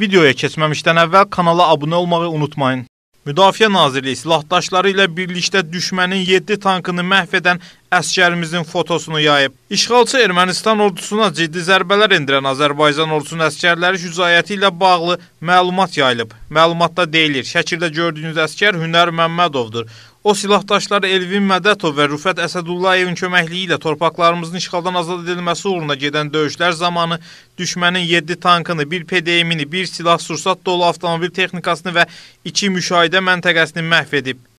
Videoya keçməmişdən əvvəl kanala abunə olmağı unutmayın. Müdafiə Nazirliyi silahdaşları ilə birlikdə düşmənin 7 tankını məhv edən əskərimizin fotosunu yayıb. İşğalçı Ermənistan ordusuna ciddi zərbələr endirən Azərbaycan ordusunun əskərləri şücaəti ilə bağlı məlumat yayılıb. Məlumatda deyilir, şəkildə gördüyünüz əskər Hünər Məmmədovdur. O silahdaşları Elvin Mədətov və Rüfət Əsədullayevin köməkliyi ilə torpaqlarımızın işğaldan azad edilməsi uğruna gedən döyüşlər zamanı düşmənin 7 tankını, 1 PDM-ini, 1 silah sursat dolu avtomobil texnikasını və 2 müşahidə məntəqəsini məhv edib.